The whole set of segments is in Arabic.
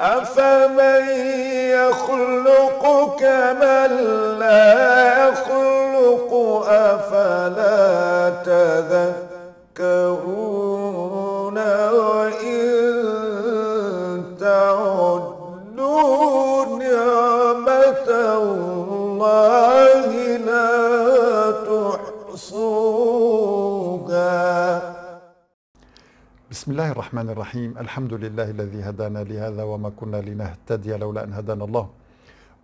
أفمن يخلق كمن لا يخلق أفلا تذكرون الله الرحمن الرحيم الحمد لله الذي هدانا لهذا وما كنا لنهتدي لولا أن هدانا الله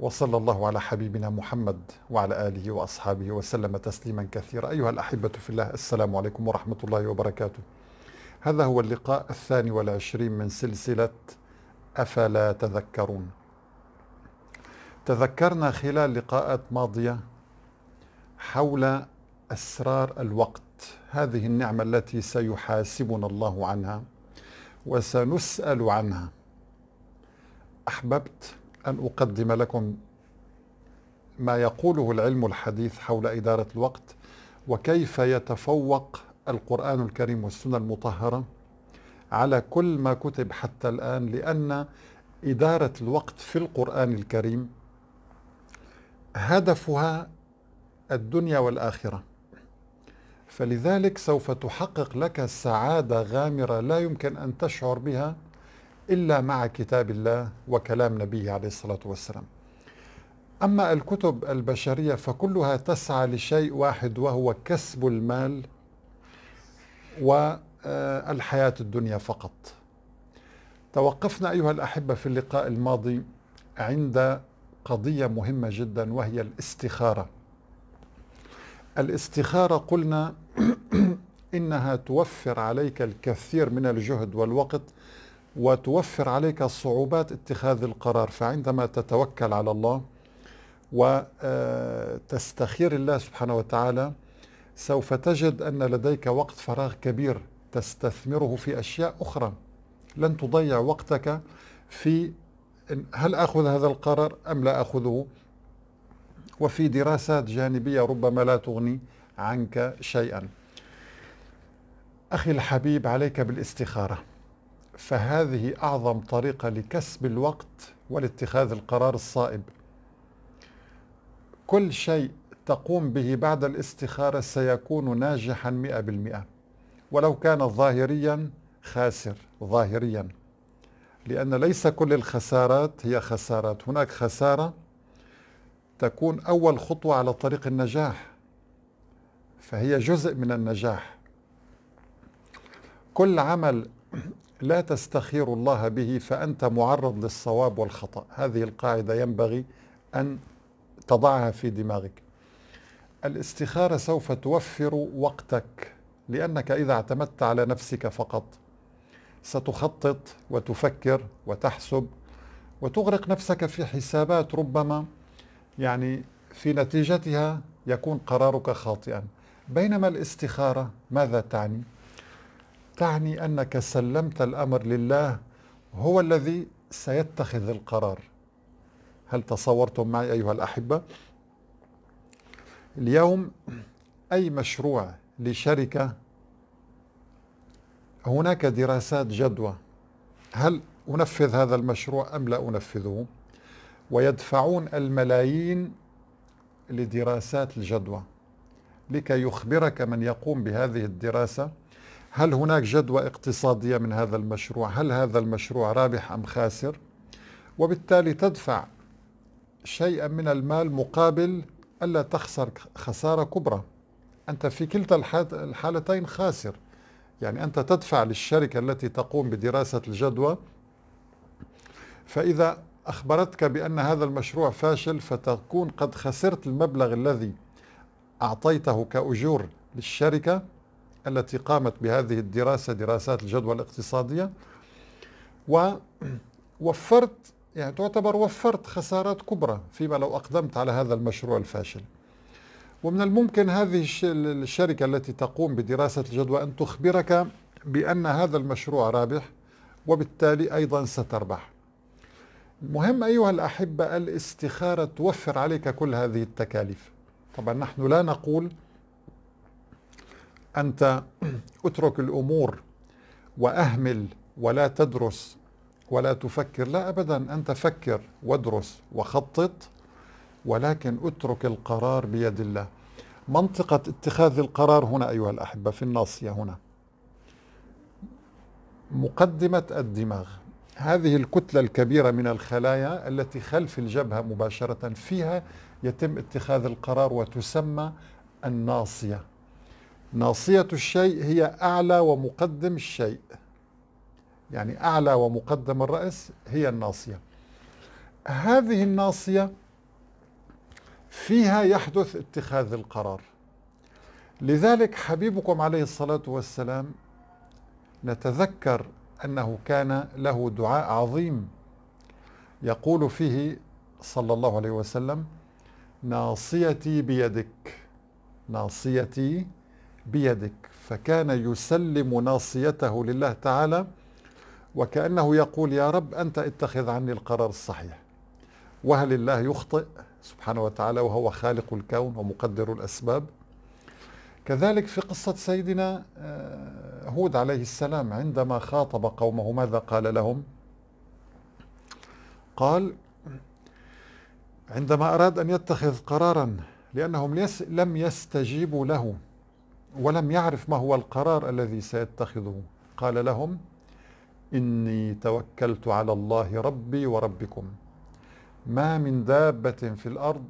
وصلى الله على حبيبنا محمد وعلى آله وأصحابه وسلم تسليما كثيرا أيها الأحبة في الله السلام عليكم ورحمة الله وبركاته هذا هو اللقاء الثاني والعشرين من سلسلة أفلا تذكرون تذكرنا خلال لقاءات ماضية حول أسرار الوقت هذه النعمة التي سيحاسبنا الله عنها وسنسأل عنها أحببت أن أقدم لكم ما يقوله العلم الحديث حول إدارة الوقت وكيف يتفوق القرآن الكريم والسنة المطهرة على كل ما كتب حتى الآن لأن إدارة الوقت في القرآن الكريم هدفها الدنيا والآخرة فلذلك سوف تحقق لك سعادة غامرة لا يمكن أن تشعر بها إلا مع كتاب الله وكلام نبيه عليه الصلاة والسلام أما الكتب البشرية فكلها تسعى لشيء واحد وهو كسب المال والحياة الدنيا فقط توقفنا أيها الأحبة في اللقاء الماضي عند قضية مهمة جدا وهي الاستخارة الاستخارة قلنا إنها توفر عليك الكثير من الجهد والوقت وتوفر عليك صعوبات اتخاذ القرار فعندما تتوكل على الله وتستخير آه، الله سبحانه وتعالى سوف تجد أن لديك وقت فراغ كبير تستثمره في أشياء أخرى لن تضيع وقتك في هل أخذ هذا القرار أم لا أخذه وفي دراسات جانبية ربما لا تغني عنك شيئا أخي الحبيب عليك بالاستخارة فهذه أعظم طريقة لكسب الوقت ولاتخاذ القرار الصائب كل شيء تقوم به بعد الاستخارة سيكون ناجحا مئة بالمئة ولو كان ظاهريا خاسر ظاهريا لأن ليس كل الخسارات هي خسارات هناك خسارة تكون أول خطوة على طريق النجاح فهي جزء من النجاح كل عمل لا تستخير الله به فأنت معرض للصواب والخطأ هذه القاعدة ينبغي أن تضعها في دماغك الاستخارة سوف توفر وقتك لأنك إذا اعتمدت على نفسك فقط ستخطط وتفكر وتحسب وتغرق نفسك في حسابات ربما يعني في نتيجتها يكون قرارك خاطئا بينما الاستخاره ماذا تعني تعني انك سلمت الامر لله هو الذي سيتخذ القرار هل تصورتم معي ايها الاحبه اليوم اي مشروع لشركه هناك دراسات جدوى هل انفذ هذا المشروع ام لا انفذه ويدفعون الملايين لدراسات الجدوى لكي يخبرك من يقوم بهذه الدراسة هل هناك جدوى اقتصادية من هذا المشروع هل هذا المشروع رابح أم خاسر وبالتالي تدفع شيئا من المال مقابل ألا تخسر خسارة كبرى أنت في كلتا الحالتين خاسر يعني أنت تدفع للشركة التي تقوم بدراسة الجدوى فإذا أخبرتك بأن هذا المشروع فاشل فتكون قد خسرت المبلغ الذي أعطيته كأجور للشركة التي قامت بهذه الدراسة دراسات الجدوى الاقتصادية ووفرت يعني تعتبر وفرت خسارات كبرى فيما لو أقدمت على هذا المشروع الفاشل ومن الممكن هذه الشركة التي تقوم بدراسة الجدوى أن تخبرك بأن هذا المشروع رابح وبالتالي أيضا ستربح مهم أيها الأحبة الاستخارة توفر عليك كل هذه التكاليف طبعا نحن لا نقول أنت اترك الأمور وأهمل ولا تدرس ولا تفكر لا أبدا أنت فكر وادرس وخطط ولكن اترك القرار بيد الله منطقة اتخاذ القرار هنا أيها الأحبة في الناصية هنا مقدمة الدماغ هذه الكتلة الكبيرة من الخلايا التي خلف الجبهة مباشرة فيها يتم اتخاذ القرار وتسمى الناصية ناصية الشيء هي أعلى ومقدم الشيء يعني أعلى ومقدم الرأس هي الناصية هذه الناصية فيها يحدث اتخاذ القرار لذلك حبيبكم عليه الصلاة والسلام نتذكر أنه كان له دعاء عظيم يقول فيه صلى الله عليه وسلم ناصيتي بيدك ناصيتي بيدك فكان يسلم ناصيته لله تعالى وكأنه يقول يا رب أنت اتخذ عني القرار الصحيح وهل الله يخطئ سبحانه وتعالى وهو خالق الكون ومقدر الأسباب كذلك في قصة سيدنا آه، هود عليه السلام عندما خاطب قومه ماذا قال لهم قال عندما أراد أن يتخذ قرارا لأنهم لم يستجيبوا له ولم يعرف ما هو القرار الذي سيتخذه قال لهم إني توكلت على الله ربي وربكم ما من دابة في الأرض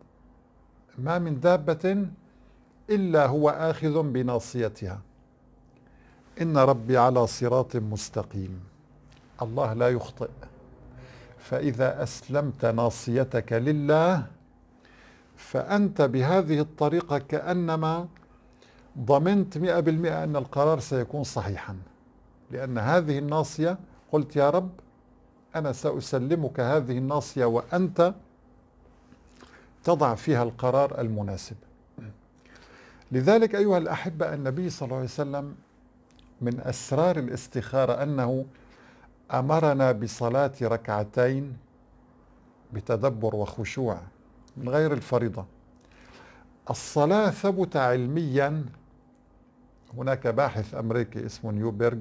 ما من دابة إلا هو آخذ بناصيتها إن ربي على صراط مستقيم الله لا يخطئ فإذا أسلمت ناصيتك لله فأنت بهذه الطريقة كأنما ضمنت مئة بالمئة أن القرار سيكون صحيحا لأن هذه الناصية قلت يا رب أنا سأسلمك هذه الناصية وأنت تضع فيها القرار المناسب لذلك أيها الأحبة النبي صلى الله عليه وسلم من أسرار الاستخارة أنه أمرنا بصلاة ركعتين بتدبر وخشوع من غير الفريضة الصلاة ثبت علميا هناك باحث أمريكي اسمه نيوبرغ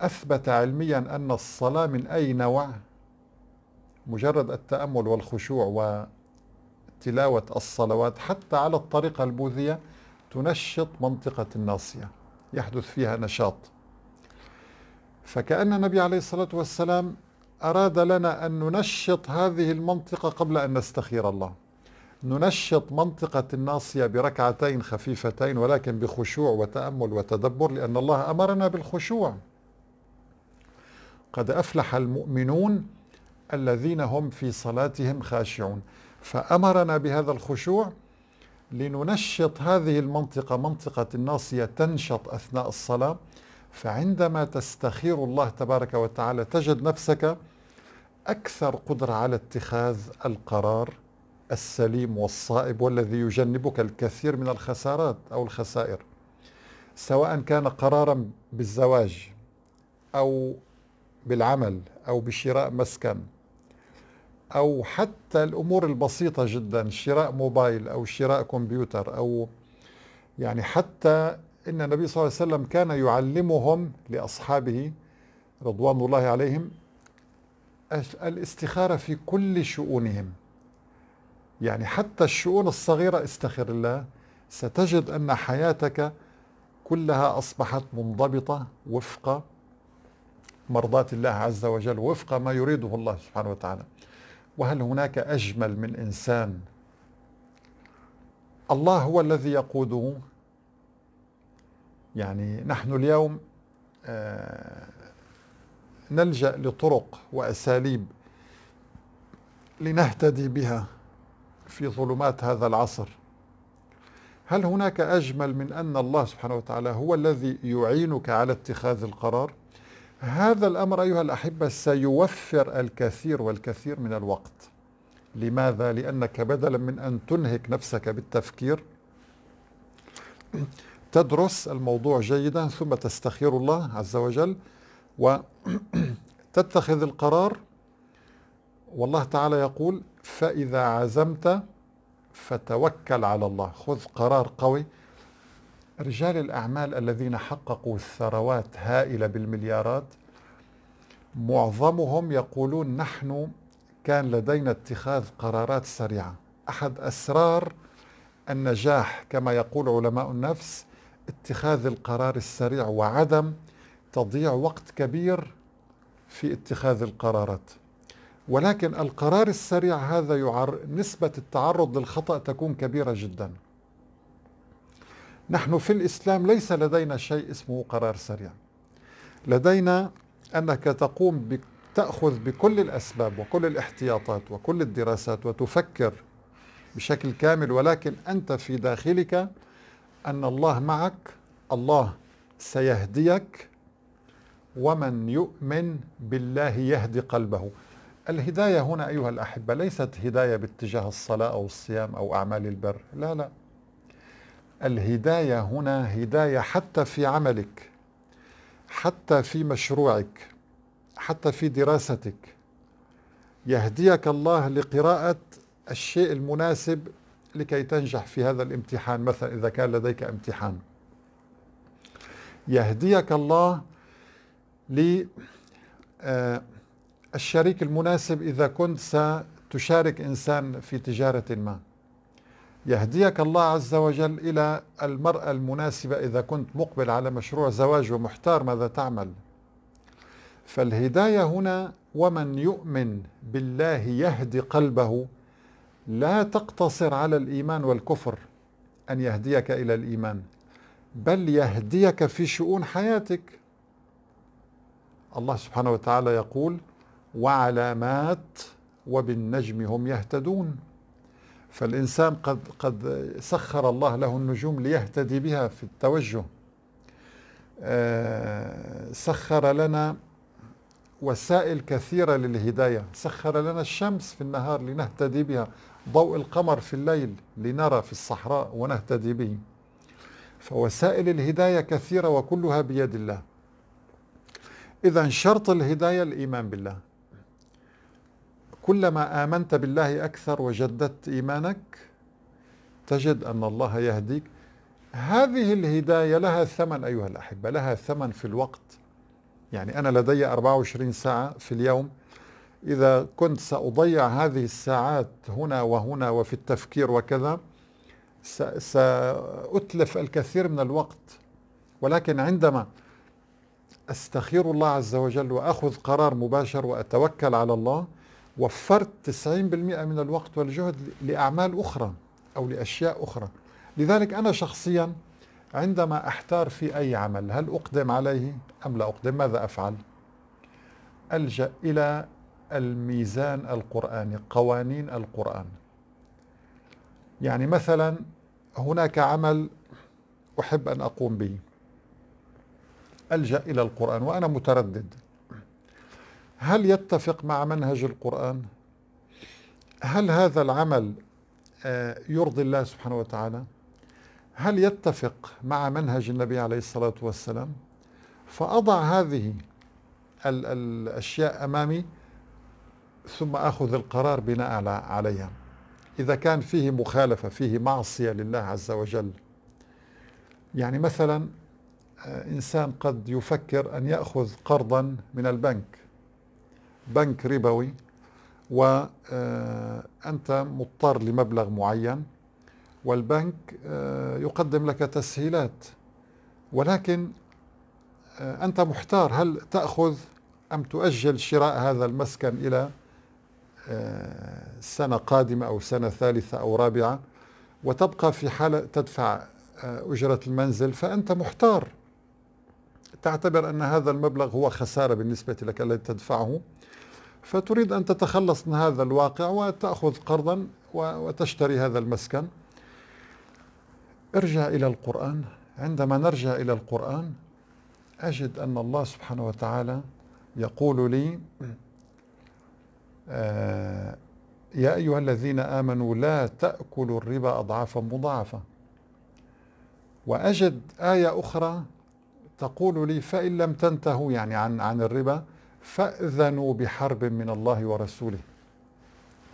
أثبت علميا أن الصلاة من أي نوع مجرد التأمل والخشوع تلاوة الصلوات حتى على الطريقة البوذية تنشط منطقة الناصية يحدث فيها نشاط فكأن النبي عليه الصلاة والسلام أراد لنا أن ننشط هذه المنطقة قبل أن نستخير الله ننشط منطقة الناصية بركعتين خفيفتين ولكن بخشوع وتأمل وتدبر لأن الله أمرنا بالخشوع قد أفلح المؤمنون الذين هم في صلاتهم خاشعون فأمرنا بهذا الخشوع لننشط هذه المنطقة منطقة الناصية تنشط أثناء الصلاة فعندما تستخير الله تبارك وتعالى تجد نفسك أكثر قدرة على اتخاذ القرار السليم والصائب والذي يجنبك الكثير من الخسارات أو الخسائر سواء كان قرارا بالزواج أو بالعمل أو بشراء مسكن أو حتى الأمور البسيطة جدا شراء موبايل أو شراء كمبيوتر أو يعني حتى إن النبي صلى الله عليه وسلم كان يعلمهم لأصحابه رضوان الله عليهم الاستخارة في كل شؤونهم يعني حتى الشؤون الصغيرة استخر الله ستجد أن حياتك كلها أصبحت منضبطة وفق مرضات الله عز وجل وفق ما يريده الله سبحانه وتعالى وهل هناك اجمل من انسان الله هو الذي يقوده يعني نحن اليوم آه، نلجا لطرق واساليب لنهتدي بها في ظلمات هذا العصر هل هناك اجمل من ان الله سبحانه وتعالى هو الذي يعينك على اتخاذ القرار هذا الأمر أيها الأحبة سيوفر الكثير والكثير من الوقت لماذا؟ لأنك بدلا من أن تنهك نفسك بالتفكير تدرس الموضوع جيدا ثم تستخير الله عز وجل وتتخذ القرار والله تعالى يقول فإذا عزمت فتوكل على الله خذ قرار قوي رجال الأعمال الذين حققوا ثروات هائلة بالمليارات معظمهم يقولون نحن كان لدينا اتخاذ قرارات سريعة أحد أسرار النجاح كما يقول علماء النفس اتخاذ القرار السريع وعدم تضيع وقت كبير في اتخاذ القرارات ولكن القرار السريع هذا يعر... نسبة التعرض للخطأ تكون كبيرة جدا نحن في الإسلام ليس لدينا شيء اسمه قرار سريع لدينا أنك تقوم تأخذ بكل الأسباب وكل الاحتياطات وكل الدراسات وتفكر بشكل كامل ولكن أنت في داخلك أن الله معك الله سيهديك ومن يؤمن بالله يهدي قلبه الهداية هنا أيها الأحبة ليست هداية باتجاه الصلاة أو الصيام أو أعمال البر لا لا الهداية هنا هداية حتى في عملك حتى في مشروعك حتى في دراستك يهديك الله لقراءة الشيء المناسب لكي تنجح في هذا الامتحان مثلا إذا كان لديك امتحان يهديك الله للشريك آه، المناسب إذا كنت ستشارك إنسان في تجارة ما يهديك الله عز وجل إلى المرأة المناسبة إذا كنت مقبل على مشروع زواج ومحتار ماذا تعمل فالهداية هنا ومن يؤمن بالله يهدي قلبه لا تقتصر على الإيمان والكفر أن يهديك إلى الإيمان بل يهديك في شؤون حياتك الله سبحانه وتعالى يقول وعلامات وبالنجم هم يهتدون فالإنسان قد قد سخر الله له النجوم ليهتدي بها في التوجه آه، سخر لنا وسائل كثيرة للهداية سخر لنا الشمس في النهار لنهتدي بها ضوء القمر في الليل لنرى في الصحراء ونهتدي به فوسائل الهداية كثيرة وكلها بيد الله إذا شرط الهداية الإيمان بالله كلما آمنت بالله أكثر وجددت إيمانك تجد أن الله يهديك هذه الهداية لها ثمن أيها الأحبة لها ثمن في الوقت يعني أنا لدي 24 ساعة في اليوم إذا كنت سأضيع هذه الساعات هنا وهنا وفي التفكير وكذا سأتلف الكثير من الوقت ولكن عندما أستخير الله عز وجل وأخذ قرار مباشر وأتوكل على الله وفرت 90% من الوقت والجهد لأعمال أخرى أو لأشياء أخرى لذلك أنا شخصيا عندما أحتار في أي عمل هل أقدم عليه أم لا أقدم ماذا أفعل ألجأ إلى الميزان القرآني قوانين القرآن يعني مثلا هناك عمل أحب أن أقوم به ألجأ إلى القرآن وأنا متردد هل يتفق مع منهج القرآن؟ هل هذا العمل آه، يرضي الله سبحانه وتعالى؟ هل يتفق مع منهج النبي عليه الصلاة والسلام؟ فأضع هذه الأشياء أمامي ثم أخذ القرار بناء عليها إذا كان فيه مخالفة فيه معصية لله عز وجل يعني مثلا آه، إنسان قد يفكر أن يأخذ قرضا من البنك بنك ربوي وأنت آه، مضطر لمبلغ معين والبنك آه، يقدم لك تسهيلات ولكن آه، أنت محتار هل تأخذ أم تؤجل شراء هذا المسكن إلى سنة قادمة أو سنة ثالثة أو رابعة وتبقى في حالة تدفع أجرة المنزل فأنت محتار تعتبر أن هذا المبلغ هو خسارة بالنسبة لك الذي تدفعه فتريد أن تتخلص من هذا الواقع وتأخذ قرضا وتشتري هذا المسكن ارجع إلى القرآن عندما نرجع إلى القرآن أجد أن الله سبحانه وتعالى يقول لي آه، يا أيها الذين آمنوا لا تأكلوا الربا أضعافا مضاعفة وأجد آية أخرى تقول لي فإن لم تنتهوا يعني عن عن الربا فأذنوا بحرب من الله ورسوله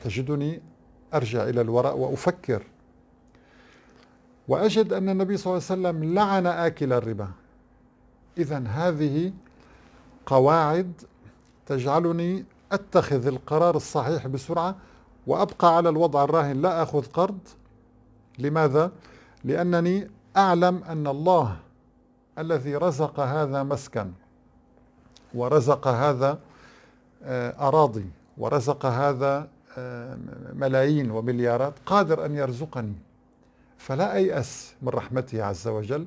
تجدني أرجع إلى الوراء وأفكر وأجد أن النبي صلى الله عليه وسلم لعن آكل الربا إذا هذه قواعد تجعلني أتخذ القرار الصحيح بسرعة وأبقى على الوضع الراهن لا أخذ قرض لماذا؟ لأنني أعلم أن الله الذي رزق هذا مسكن ورزق هذا آه، أراضي ورزق هذا آه، ملايين ومليارات قادر أن يرزقني فلا أيأس من رحمته عز وجل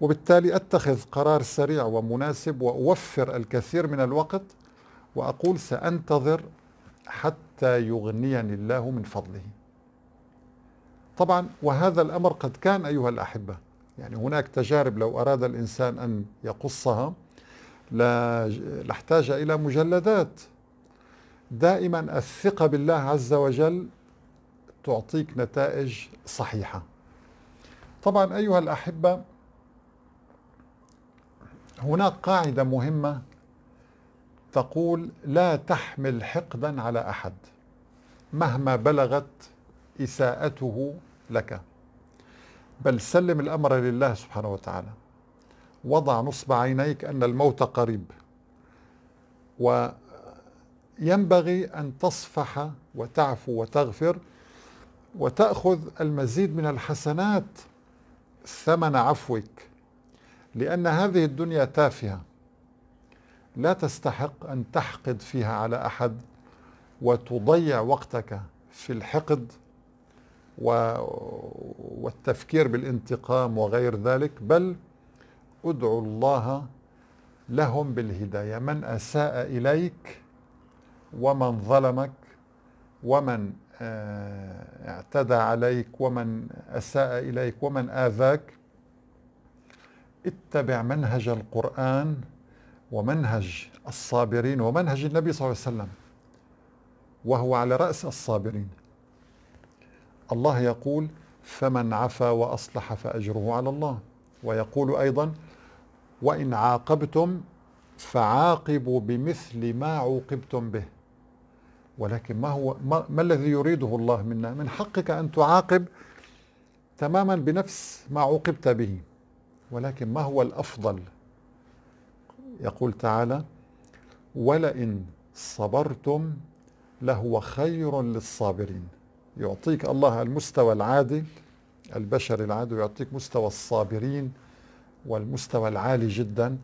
وبالتالي أتخذ قرار سريع ومناسب وأوفر الكثير من الوقت وأقول سأنتظر حتى يغنيني الله من فضله طبعا وهذا الأمر قد كان أيها الأحبة يعني هناك تجارب لو أراد الإنسان أن يقصها لاحتاج إلى مجلدات دائما الثقة بالله عز وجل تعطيك نتائج صحيحة طبعا أيها الأحبة هناك قاعدة مهمة تقول لا تحمل حقدا على أحد مهما بلغت إساءته لك بل سلم الأمر لله سبحانه وتعالى وضع نصب عينيك أن الموت قريب وينبغي أن تصفح وتعفو وتغفر وتأخذ المزيد من الحسنات ثمن عفوك لأن هذه الدنيا تافهة لا تستحق أن تحقد فيها على أحد وتضيع وقتك في الحقد والتفكير بالانتقام وغير ذلك بل ادعوا الله لهم بالهداية من أساء إليك ومن ظلمك ومن آه، اعتدى عليك ومن أساء إليك ومن آذاك اتبع منهج القرآن ومنهج الصابرين ومنهج النبي صلى الله عليه وسلم وهو على رأس الصابرين الله يقول فمن عفا وأصلح فأجره على الله ويقول أيضا وإن عاقبتم فعاقبوا بمثل ما عوقبتم به ولكن ما هو ما, ما الذي يريده الله منا من حقك أن تعاقب تماما بنفس ما عوقبت به ولكن ما هو الأفضل يقول تعالى ولئن صبرتم لهو خير للصابرين يعطيك الله المستوى العادي البشري العادي ويعطيك مستوى الصابرين والمستوى العالي جدا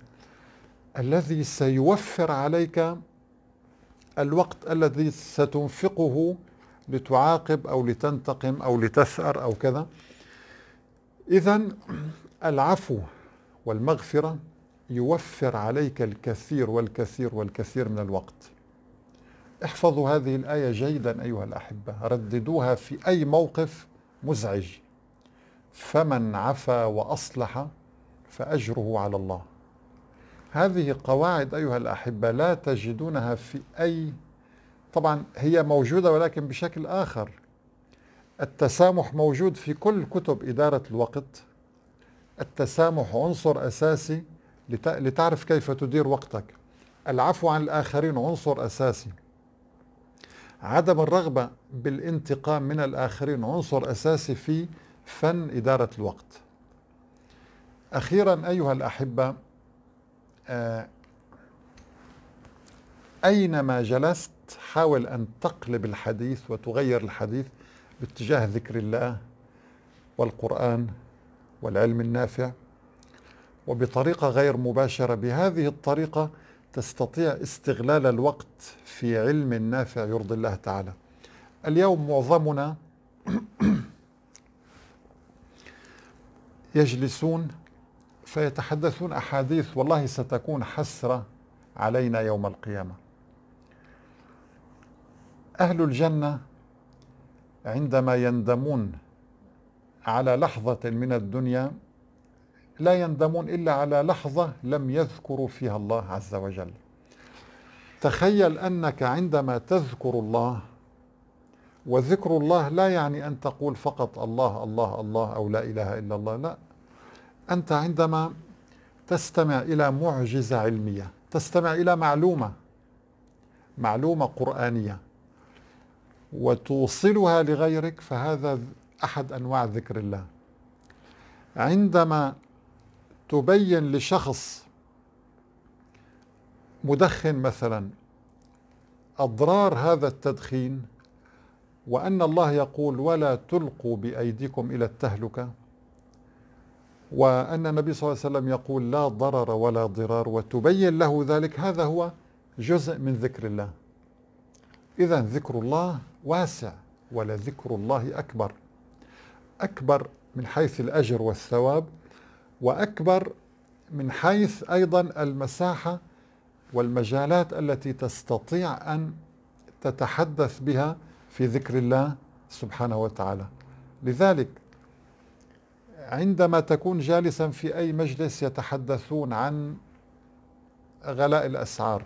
الذي سيوفر عليك الوقت الذي ستنفقه لتعاقب او لتنتقم او لتثأر او كذا اذا العفو والمغفره يوفر عليك الكثير والكثير والكثير من الوقت احفظوا هذه الايه جيدا ايها الاحبه رددوها في اي موقف مزعج فمن عفا واصلح فأجره على الله هذه قواعد أيها الأحبة لا تجدونها في أي طبعا هي موجودة ولكن بشكل آخر التسامح موجود في كل كتب إدارة الوقت التسامح عنصر أساسي لتعرف كيف تدير وقتك العفو عن الآخرين عنصر أساسي عدم الرغبة بالانتقام من الآخرين عنصر أساسي في فن إدارة الوقت أخيرا أيها الأحبة آه، أينما جلست حاول أن تقلب الحديث وتغير الحديث باتجاه ذكر الله والقرآن والعلم النافع وبطريقة غير مباشرة بهذه الطريقة تستطيع استغلال الوقت في علم نافع يرضي الله تعالى اليوم معظمنا يجلسون سيتحدثون أحاديث والله ستكون حسرة علينا يوم القيامة أهل الجنة عندما يندمون على لحظة من الدنيا لا يندمون إلا على لحظة لم يذكروا فيها الله عز وجل تخيل أنك عندما تذكر الله وذكر الله لا يعني أن تقول فقط الله الله الله أو لا إله إلا الله لا أنت عندما تستمع إلى معجزة علمية تستمع إلى معلومة معلومة قرآنية وتوصلها لغيرك فهذا أحد أنواع ذكر الله عندما تبين لشخص مدخن مثلا أضرار هذا التدخين وأن الله يقول ولا تلقوا بأيديكم إلى التهلكة وأن النبي صلى الله عليه وسلم يقول لا ضرر ولا ضرار وتبين له ذلك هذا هو جزء من ذكر الله إذا ذكر الله واسع ولذكر الله أكبر أكبر من حيث الأجر والثواب وأكبر من حيث أيضا المساحة والمجالات التي تستطيع أن تتحدث بها في ذكر الله سبحانه وتعالى لذلك عندما تكون جالسا في أي مجلس يتحدثون عن غلاء الأسعار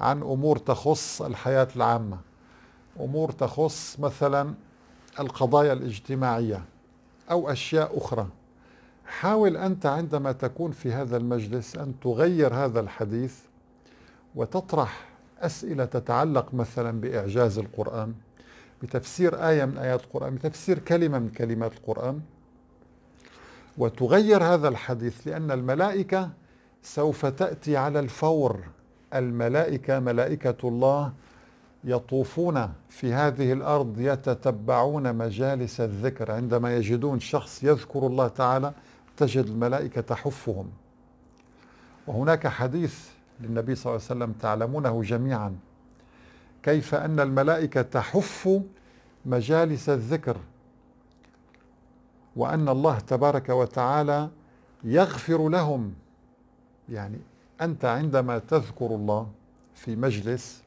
عن أمور تخص الحياة العامة أمور تخص مثلا القضايا الاجتماعية أو أشياء أخرى حاول أنت عندما تكون في هذا المجلس أن تغير هذا الحديث وتطرح أسئلة تتعلق مثلا بإعجاز القرآن بتفسير آية من آيات القرآن بتفسير كلمة من كلمات القرآن وتغير هذا الحديث لأن الملائكة سوف تأتي على الفور الملائكة ملائكة الله يطوفون في هذه الارض يتتبعون مجالس الذكر عندما يجدون شخص يذكر الله تعالى تجد الملائكه تحفهم وهناك حديث للنبي صلى الله عليه وسلم تعلمونه جميعا كيف ان الملائكه تحف مجالس الذكر وأن الله تبارك وتعالى يغفر لهم يعني أنت عندما تذكر الله في مجلس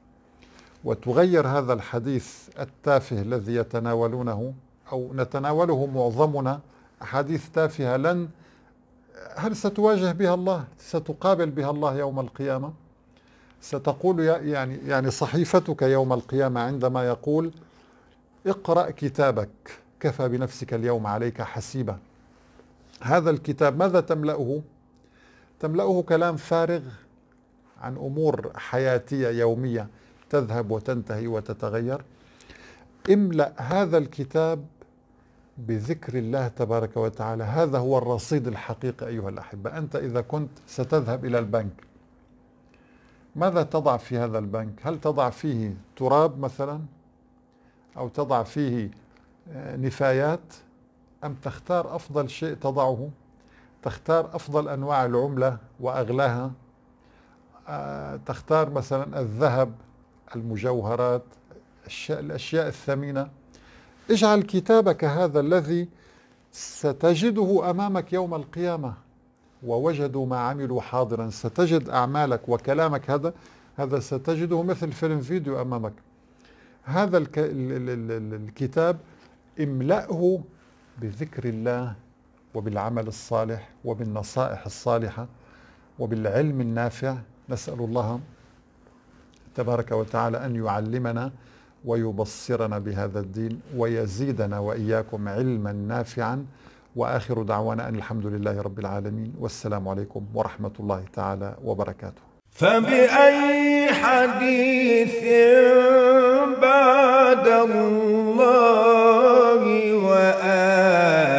وتغير هذا الحديث التافه الذي يتناولونه أو نتناوله معظمنا أحاديث تافهة لن هل ستواجه بها الله ستقابل بها الله يوم القيامة ستقول يعني يعني صحيفتك يوم القيامة عندما يقول اقرأ كتابك كفى بنفسك اليوم عليك حسيبا هذا الكتاب ماذا تملأه تملأه كلام فارغ عن أمور حياتية يومية تذهب وتنتهي وتتغير املأ هذا الكتاب بذكر الله تبارك وتعالى هذا هو الرصيد الحقيقي أيها الأحبة أنت إذا كنت ستذهب إلى البنك ماذا تضع في هذا البنك هل تضع فيه تراب مثلا أو تضع فيه نفايات أم تختار أفضل شيء تضعه تختار أفضل أنواع العملة وأغلاها آه، تختار مثلا الذهب المجوهرات الأشياء الثمينة اجعل كتابك هذا الذي ستجده أمامك يوم القيامة ووجدوا ما عملوا حاضرا ستجد أعمالك وكلامك هذا هذا ستجده مثل فيلم فيديو أمامك هذا الكتاب املأه بذكر الله وبالعمل الصالح وبالنصائح الصالحة وبالعلم النافع نسأل الله تبارك وتعالى أن يعلمنا ويبصرنا بهذا الدين ويزيدنا وإياكم علما نافعا وآخر دعوانا أن الحمد لله رب العالمين والسلام عليكم ورحمة الله تعالى وبركاته فبأي حديث بعد الله وآله